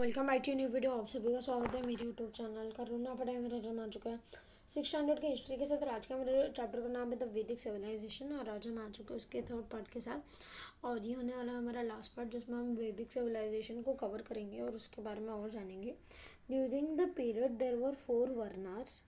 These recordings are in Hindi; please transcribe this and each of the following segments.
Welcome back to new video आप सभी का स्वागत है मेरे यूट्यूब चैनल का रूना पढ़ाई मेरा आ चुका है सिक्स स्टैंडर्ड के हिस्ट्री के साथ आज का मेरे चैप्टर का नाम है द वैदिक सिविलाइजेशन और आज हम आ चुके हैं उसके थर्ड पार्ट के साथ और ये होने वाला हमारा लास्ट पार्ट जिसमें हम वैदिक सिविलाइजेशन को कवर करेंगे और उसके बारे में और जानेंगे during the period there were four varnas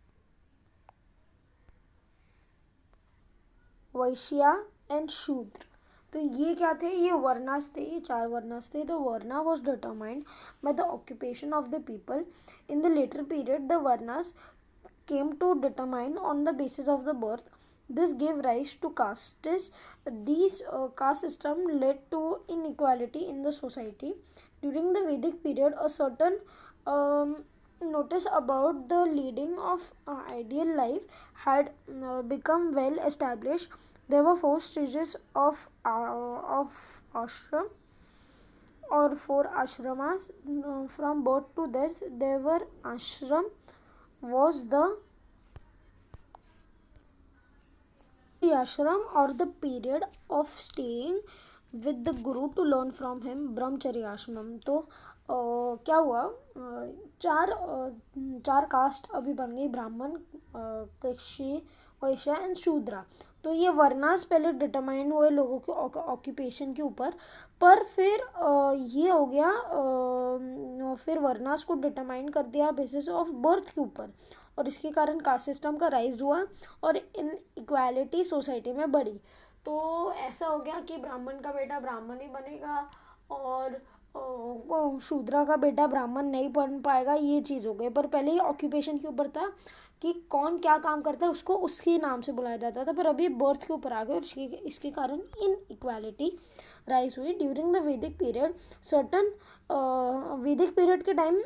Vaishya and Shudra तो ये क्या थे ये वर्नास थे ये चार वर्नास थे the varna was determined by the occupation of the people in the later period the varnas came to determine on the basis of the birth this give rise to castes this caste system led to inequality in the society during the Vedic period a certain notice about the leading of ideal life had become well established There were four stages of, uh, of ashram or four ashramas from birth to death. There were ashram was the the ashram or the period of staying with the guru to learn from him Brahmacharya ashram तो आ, क्या हुआ आ, चार आ, चार कास्ट अभी बन गई ब्राह्मण कृषि वैश्य एंड शूद्रा तो ये वर्नास पहले डिटरमाइन हुए लोगों के ऑक्यूपेशन के ऊपर पर फिर ये हो गया फिर वर्नास को डिटरमाइन कर दिया बेसिस ऑफ बर्थ के ऊपर और इसके कारण कास्ट सिस्टम का राइज हुआ और इन इक्वालिटी सोसाइटी में बढ़ी तो ऐसा हो गया कि ब्राह्मण का बेटा ब्राह्मण ही बनेगा और शूद्रा का बेटा ब्राह्मण नहीं बन पाएगा ये चीज़ हो गई पर पहले ही ऑक्यूपेशन के ऊपर था कि कौन क्या काम करता है उसको उसके नाम से बुलाया जाता था पर अभी बर्थ के ऊपर आ गए और इसके इसके कारण इन इक्वालिटी राइज हुई during the Vedic period certain Vedic period के टाइम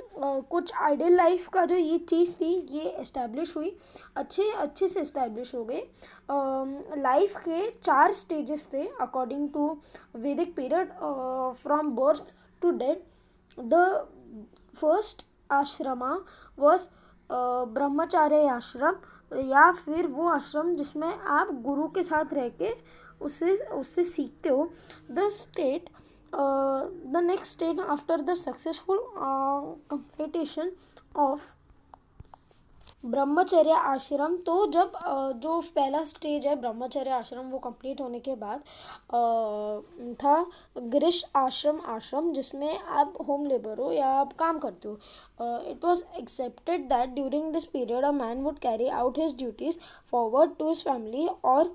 कुछ आइडियल लाइफ का जो ये चीज़ थी ये इस्टेब्लिश हुई अच्छे अच्छे से इस्टेब्लिश हो गए लाइफ के चार स्टेजेस थे according to Vedic period from birth to death the first ashrama was Brahmacharya ashram या फिर वो आश्रम जिसमें आप गुरु के साथ रह के उससे उससे सीखते हो the state the next state after the successful completion of Brahmacharya ashram तो जब जो पहला स्टेज है ब्रह्मचर्य आश्रम वो कंप्लीट होने के बाद था गिरीश आश्रम आश्रम जिसमें आप होम लेबर हो या आप काम करते हो it was accepted that during this period a man would carry out his duties forward to his family और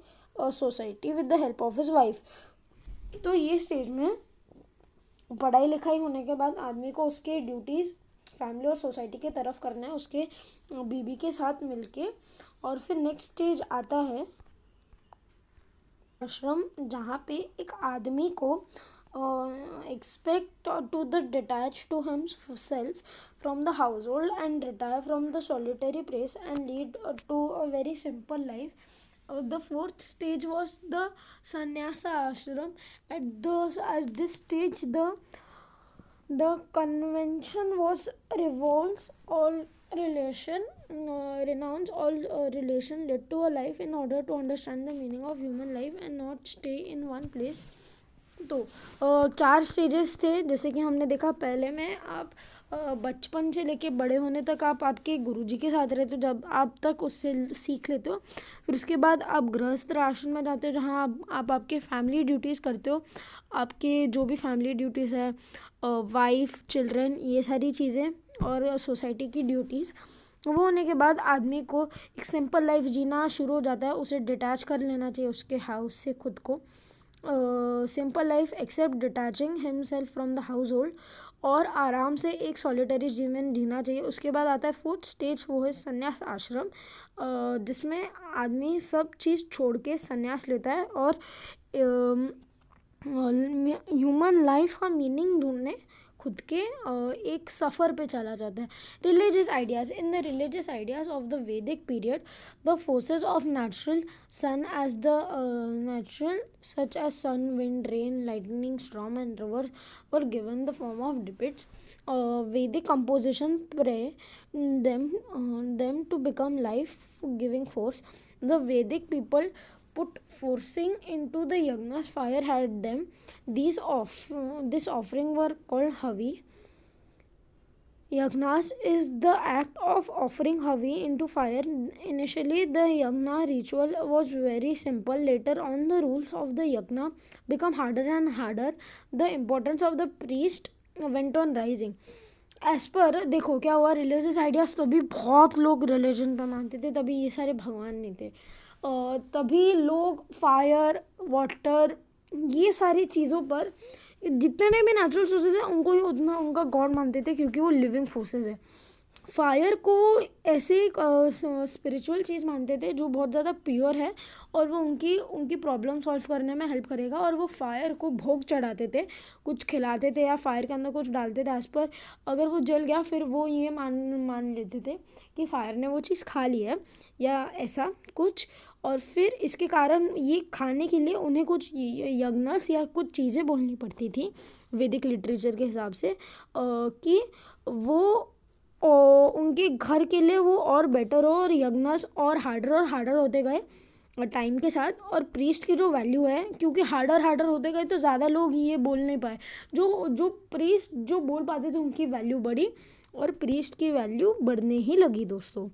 society with the help of his wife तो ये स्टेज में पढ़ाई लिखाई होने के बाद आदमी को उसके ड्यूटीज़ फैमिली और सोसाइटी के तरफ करना है उसके बीबी के साथ मिलके और फिर नेक्स्ट स्टेज आता है आश्रम जहाँ पे एक आदमी को expect to the detach to himself from the household and retire from the solitary place and lead to a very simple life the fourth stage was the Sannyasa ashram at the at this stage the The convention was revolves all relation, uh, renounce all uh, relation led to a life in order to understand the meaning of human life and not stay in one place. तो चार स्टेजेस थे जैसे कि हमने देखा पहले में आप बचपन से लेके बड़े होने तक आप आपके गुरुजी के साथ रहते हो जब आप तक उससे सीख लेते हो फिर उसके बाद आप गृहस्थ राशन में जाते हो जहाँ आप, आप आपके फैमिली ड्यूटीज़ करते हो आपके जो भी फैमिली ड्यूटीज़ है वाइफ चिल्ड्रन ये सारी चीज़ें और सोसाइटी की ड्यूटीज़ वो होने के बाद आदमी को एक सिंपल लाइफ जीना शुरू हो जाता है उसे डिटैच कर लेना चाहिए उसके हाउस से खुद को simple life accept detaching himself from the household और आराम से एक सॉलिटरी जीवन जीना चाहिए उसके बाद आता है फोर्थ स्टेज वो है संन्यास आश्रम जिसमें आदमी सब चीज़ छोड़ के संन्यास लेता है और ह्यूमन लाइफ का मीनिंग ढूंढने खुद के एक सफ़र पे चला जाता है religious ideas in the religious ideas of the Vedic period the forces of natural sun as the natural such as sun wind rain lightning storm and rivers were given the form of deities Vedic composition pray them them to become life giving force the Vedic people put forcing into the Yagna's fire had them. These off this offering were called Havi. Yagnas is the act of offering Havi into fire. Initially, the Yagna ritual was very simple. Later on, the rules of the Yagna become harder and harder. The importance of the priest went on rising. As per देखो क्या हुआ रिलीजियस आइडियाज़ तो भी बहुत लोग रिलीजन पर मानते थे तभी ये सारे भगवान नहीं थे तभी लोग फायर वाटर ये सारी चीज़ों पर जितने भी नेचुरल सोर्सेज हैं उनको ही उतना उनका गॉड मानते थे क्योंकि वो लिविंग फोर्सेज है फायर को ऐसे स्पिरिचुअल चीज़ मानते थे जो बहुत ज़्यादा प्योर है और वो उनकी उनकी प्रॉब्लम सॉल्व करने में हेल्प करेगा और वो फायर को भोग चढ़ाते थे कुछ खिलाते थे या फायर के अंदर कुछ डालते थे आज पर अगर वो जल गया फिर वो ये मान मान लेते थे कि फायर ने वो चीज़ खा ली है या ऐसा कुछ और फिर इसके कारण ये खाने के लिए उन्हें कुछ यज्ञस या कुछ चीज़ें बोलनी पड़ती थी वैदिक लिटरेचर के हिसाब से कि वो उनके घर के लिए वो और बेटर हो और यज्ञस और हार्डर और हार्डर होते गए टाइम के साथ और प्रीस्ट की जो वैल्यू है क्योंकि हार्डर हार्डर होते गए तो ज़्यादा लोग ये बोल नहीं पाए जो जो प्रीस्ट जो बोल पाते थे उनकी वैल्यू बढ़ी और प्रीस्ट की वैल्यू बढ़ने ही लगी दोस्तों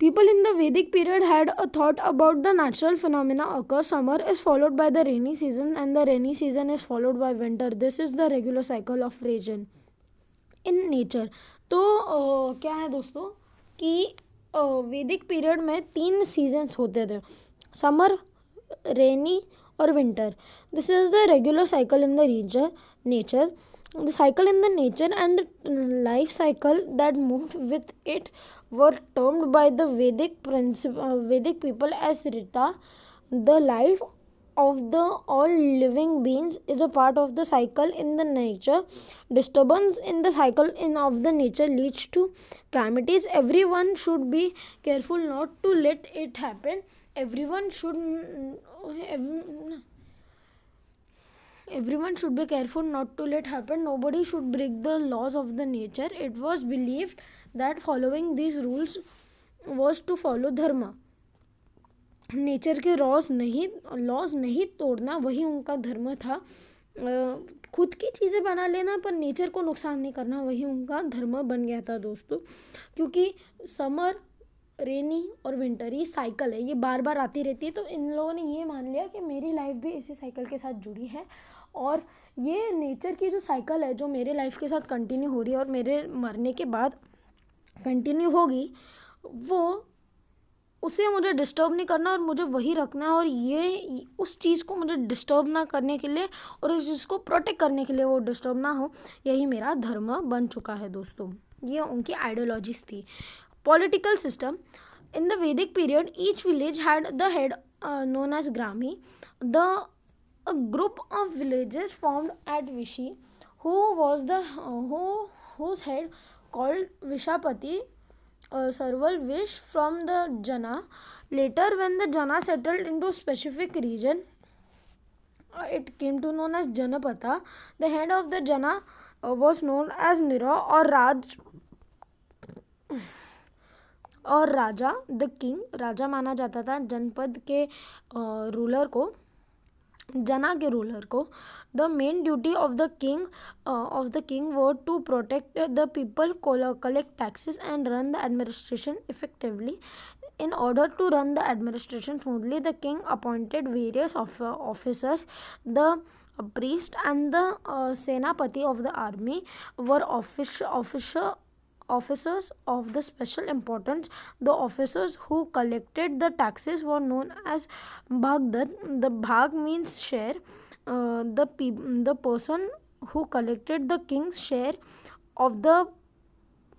People in the Vedic period had a thought about the natural phenomena occur. Summer is followed by the rainy season and the rainy season is followed by winter. This is the regular cycle of region in nature. तो uh, क्या है दोस्तों कि वैदिक uh, पीरियड में तीन सीजन्स होते थे समर रेनी और winter this is the regular cycle in the रीजर nature the cycle in the nature and the life cycle that moved with it were termed by the Vedic, uh, Vedic people as Rita. The life of the all living beings is a part of the cycle in the nature. Disturbance in the cycle in of the nature leads to calamities. Everyone should be careful not to let it happen. Everyone should. everyone should be careful not to let happen nobody should break the laws of the nature it was believed that following this rules was to follow dharma nature के रॉस नहीं लॉज नहीं तोड़ना वही उनका धर्म था खुद की चीज़ें बना लेना पर नेचर को नुकसान नहीं करना वही उनका धर्म बन गया था दोस्तों क्योंकि समर रेनी और विंटर ये साइकिल है ये बार बार आती रहती है तो इन लोगों ने ये मान लिया कि मेरी लाइफ भी इसी साइकिल के साथ जुड़ी है और ये नेचर की जो साइकिल है जो मेरे लाइफ के साथ कंटिन्यू हो रही है और मेरे मरने के बाद कंटिन्यू होगी वो उसे मुझे डिस्टर्ब नहीं करना और मुझे वही रखना है और ये उस चीज़ को मुझे डिस्टर्ब ना करने के लिए और उस चीज़ को प्रोटेक्ट करने के लिए वो डिस्टर्ब ना हो यही मेरा धर्म बन चुका है दोस्तों ये उनकी आइडियोलॉजीज थी political system in the Vedic period each village had the head known as Grami the group of villages formed at Vishi who was the uh, who called Vishapati uh, serval wish from the Jana. Later, when the Jana settled into a specific region, uh, it came to known as Janapata. The head of the Jana uh, was known as Nira or Raj or Raja, the king. Raja mana jata tha, Janpad ke uh, ruler ko. जना के रूलर को the main duty of the king of the king were to protect the people collect taxes and run the administration effectively in order to run the administration smoothly the king appointed various officers the priest and the Senapati of the army were ऑफिश officer officers of the special importance. The officers who collected the taxes were known as Bhagdat. The Bhag means share. Uh, the, pe the person who collected the king's share of the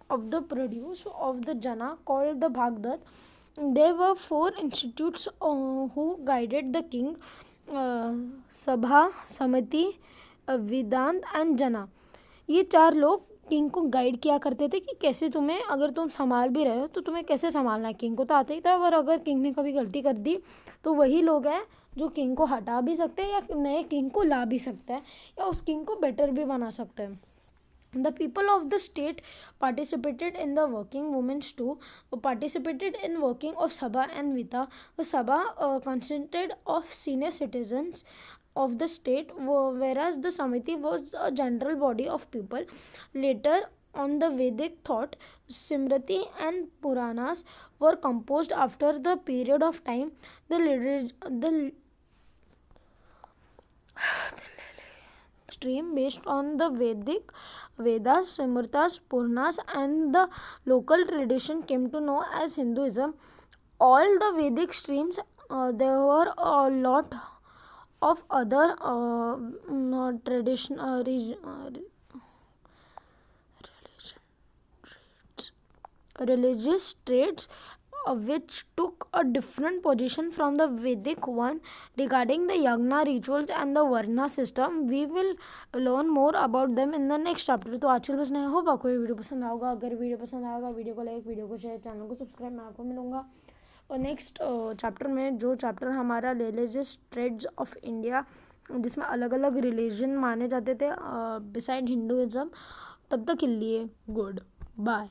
of the produce of the Jana called the Bhagdat. There were four institutes uh, who guided the king uh, Sabha, Samiti, uh, Vidant and Jana. These four. King को गाइड किया करते थे कि कैसे तुम्हें अगर तुम संभाल भी रहे हो तो तुम्हें कैसे संभालना है किंग को तो आता ही था और अगर किंग ने कभी गलती कर दी तो वही लोग हैं जो किंग को हटा भी सकते हैं या नए किंग को ला भी सकते हैं या उस किंग को बेटर भी बना सकते हैं the people of the state participated in the working womens to participated in working of sabha and Vidatha sabha concentrated of senior citizens of the state whereas the Samiti was a general body of people. Later on the Vedic thought, simrati and Puranas were composed after the period of time the liter- the stream based on the Vedic Vedas, Smritas, Purnas and the local tradition came to know as Hinduism. All the Vedic streams uh, there were a lot of other uh, traditional uh, religion traits, religious traits uh, which took a different position from the Vedic one regarding the Yagna rituals and the Varna system. We will learn more about them in the next chapter. to aaj ke liye bas nahi hope aapko ye video pasand aayega agar video pasand aayega video ko like video ko share channel ko subscribe main aapko milunga और नेक्स्ट चैप्टर में जो चैप्टर हमारा रिलीजियस ट्रेड्स ऑफ इंडिया जिसमें अलग अलग रिलीजन माने जाते थे बिसाइड हिंदुज़म तब तक के लिए गुड बाय